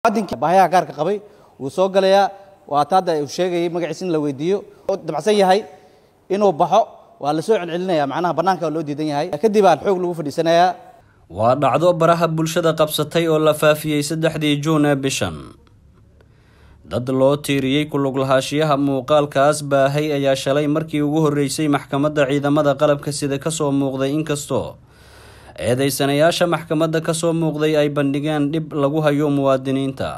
bahyaha gaarka qabay wuu soo galayaa waata hadda uu sheegayay magaciisa in la weydiiyo dabacsan yahay inuu baxo waa la soo celcelinaya macnaha bannaanka loo diidan yahay kadib xoog lagu fadhiisanayaa waa dhacdo baraha bulshada qabsatay oo la faafiyey saddexdii juun ee bishan dad loo tiiriyey kuluglahaashiyaha muuqaalkaas baahay ayaa shalay markii ugu horreysay maxkamadda ciidamada qalabka sida ka soo muuqday inkastoo eedaysanayaasha maxkamadda kasoo muuqday ay bandhigeen dhib lagu hayo muwaadiniinta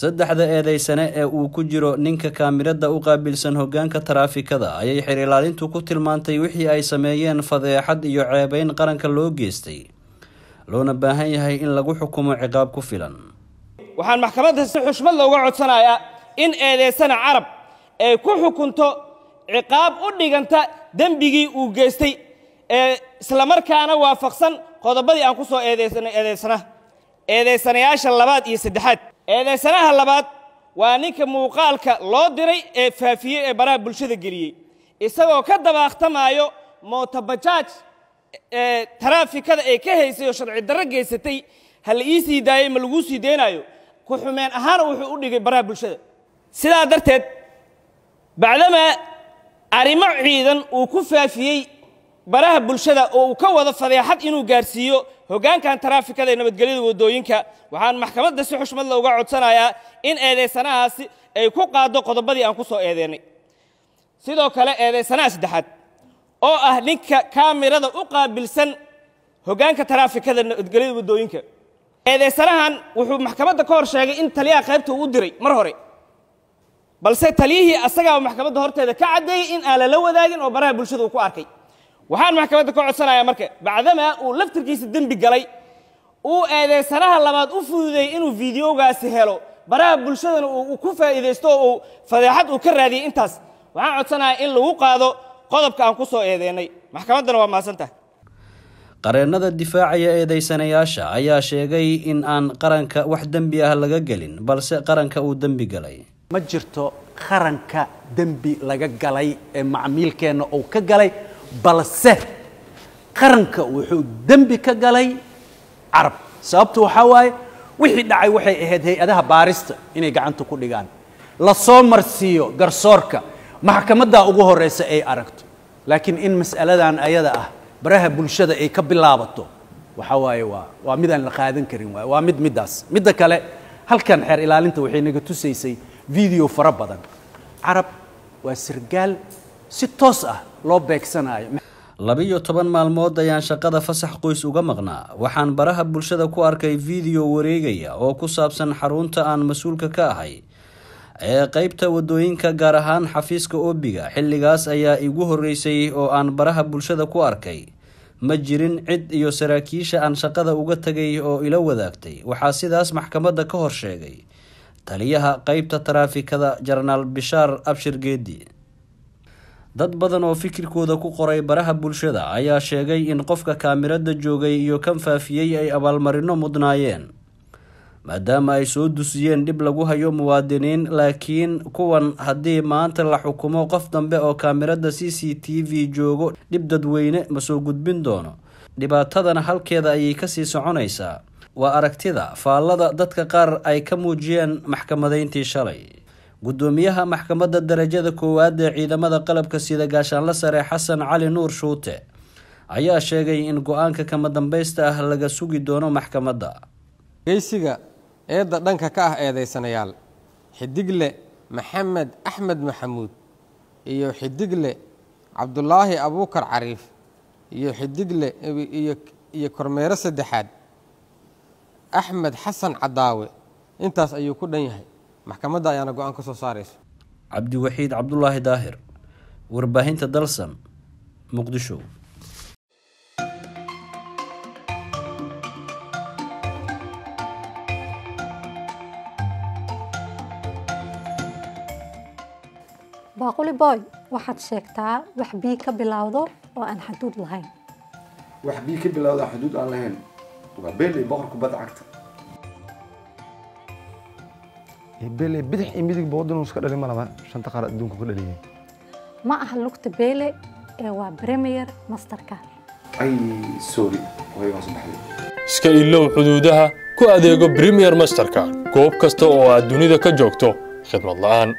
saddexda eedaysane ee uu ku jiro ninka kaamiradda u qaabilsan hogaanka taraafikada ayay xiriilaalintu ku tilmaantay wixii ay sameeyeen fadeexad iyo ceebayn qaranka loo geystay loona baahan yahay in lagu xukumo ciqaab ku filan waxaan maxkamadda si xushmad looga codsanayaa in eedeysana carab ay ku xukunto ciqaab u dhiganta dembigii uu geystay ee markaana waafaqsan qodobadii aan ku soo eedeysanay eedeysana eedeysanayaasha labaad iyo saddexaad eedeysanaha labaad waa ninka muuqaalka loo diray ee faafiyey ee baraha bulshada geliyey isagoo ka dabaaqtamaayo mootabajaaj ee taraafikada ay ka haysay oo sharci darro geysatay ha la ii sii daayey ma laguu sii deynaayo ku xumeen ahaana wuxuu u dhigay baraha bulshada sidaa darteed bacdama arrimo ciidan uu ku faafiyey baraha bulshada oo uu ka wada fadeexad inuu gaarsiiyo hoggaankan taraafikada ee nabadgelyada waddooyinka waxaan maxkamadda si xushmad la uga codsanayaa in eedaysanahaasi ay ku qaaddo qodobadii aan ku soo eedeennay sidoo kale eedaysanaha saddexaad oo ah ninka kaamirada u qaabilsan hoggaanka taraafikada nabadgelyada waddooyinka eedaysanahan wuxuu maxkamadda ka hor sheegay in taliyaha qaybta uu u diray mar hore balse taliyihii asagaa maxkamadda horteeda ka caddeeyey in aan lala wadaagin oo baraha bulshada uu ku arkay waxaan maxkamadda ka codsanayaa marka bacdamaa uu laftirkiisa dembi galay uu eedaysanaha labaad u fududey inuu videogaasi helo baraha bulshadana uu ku faa'iidaysto oo uu fadeexad uu ka raadiyey intaas waxaan codsanayaa in lagu qaado qodobka aan ku soo eedeynay maxkamaddana waa maasantahay qareennada difaacaya eedaysanayaasha ayaa sheegay in aan qaranka wax dembi ah laga gelin balse qaranka uu dembi galay ma jirto qaranka dembi laga galay ee macmiilkeenna uu ka galay balse qaranka wuxuu dembi ka galay carab sababtu waxaa waaye wixii dhacay waxay ahayd hay-adaha baarista inay gacanta ku dhigaan la soo marsiiyo garsoorka maxkamaddaa ugu horreysa ay aragto laakiin in mas'aladan ayada ah baraha bulshada ay ka bilaabato waxaa waaye waa waa midaan la qaadan karin waay waa mid middaas midda kale halkan xeer ilaalinta waxay naga tusaysay video fara badan carab waa sirgaal si toos ah loo beegsanayo labiyo toban maalmood ayaan shaqada fasax qoys uga maqnaa waxaan baraha bulshada ku arkay fiideo wareegaya oo ku saabsan xarunta aan mas-uulka ka ahay ee qaybta wadooyinka gaar ahaan xafiiska oobiga xilligaas ayaa igu horreysay oo aan baraha bulshada ku arkay ma jirin cid iyo saraakiisha aan shaqada uga tegay oo ila wadaagtay waxaa sidaas maxkamadda ka hor sheegay taliyaha qaybta taraafikada jarnaal bishaar abshir geedi dad badan oo fikirkooda ku qoray baraha bulshada ayaa sheegay in qofka kaamirada joogay iyo kan faafiyey ay abaalmarino mudnaayeen maadaama ay soo dusiyeen dhib lagu hayo muwaadiniin laakiin kuwan haddii maanta la xukumo qof dambe oo kaamiradda c c t v joogo dhib dadweyne ma soo gudbin doono dhibaatadana halkeeda ayay kasii soconaysaa waa aragtida faallada dadka qaar ay ka muujiyeen maxkamadeyntii shalay gudoomiyaha maxkamadda darajada koowaad ee ciidamada qalabka sida gaashaanla sare xasan cali nuur shuute ayaa sheegay in go-aanka kama dambaysta ah laga sugi doono maxkamadda geysiga eedda dhanka ka ah eedeysanayaal xidigle maxamed axmed maxamuud iyo xidigle cabdulaahi abuukar cariif iyo xidigle iyo kormeero saddexaad axmed xasan cadaawe intaas ayuu ku dhan yahay maxkamadda ayaana go-aan ka soo saaraysa cabdiwaxiid cabdulaahi daahir warbaahinta dalsan muqdisho baaquli boy waxaad sheegtaa wax bii ka bilowdo oo aan xaduud lahayn wax bii ka bilowda xaduud aan lahayn waa been iyo boqorka bad cagta beele mm. bidix iyo midigba waddan iska dhalin ma shanta qaar adduunka ka dhaliyeen ma aha lugta beele ee waa premier masterka ay sorry iska ilow xuduudaha ku adeego premier masterka goob kasta oo aad dunida ka joogto khidmad la'aan